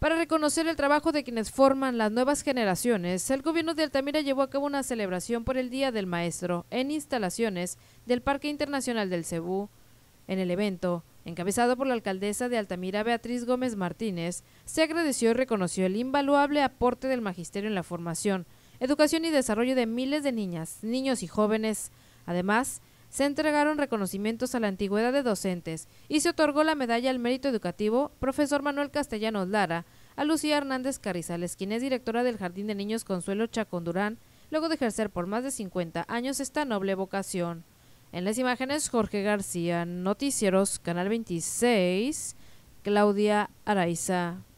Para reconocer el trabajo de quienes forman las nuevas generaciones, el gobierno de Altamira llevó a cabo una celebración por el Día del Maestro en instalaciones del Parque Internacional del Cebú. En el evento, encabezado por la alcaldesa de Altamira Beatriz Gómez Martínez, se agradeció y reconoció el invaluable aporte del magisterio en la formación, educación y desarrollo de miles de niñas, niños y jóvenes. Además, se entregaron reconocimientos a la antigüedad de docentes y se otorgó la medalla al mérito educativo profesor Manuel Castellanos Lara a Lucía Hernández Carrizales, quien es directora del Jardín de Niños Consuelo Chacondurán, luego de ejercer por más de 50 años esta noble vocación. En las imágenes, Jorge García, Noticieros, Canal 26, Claudia Araiza.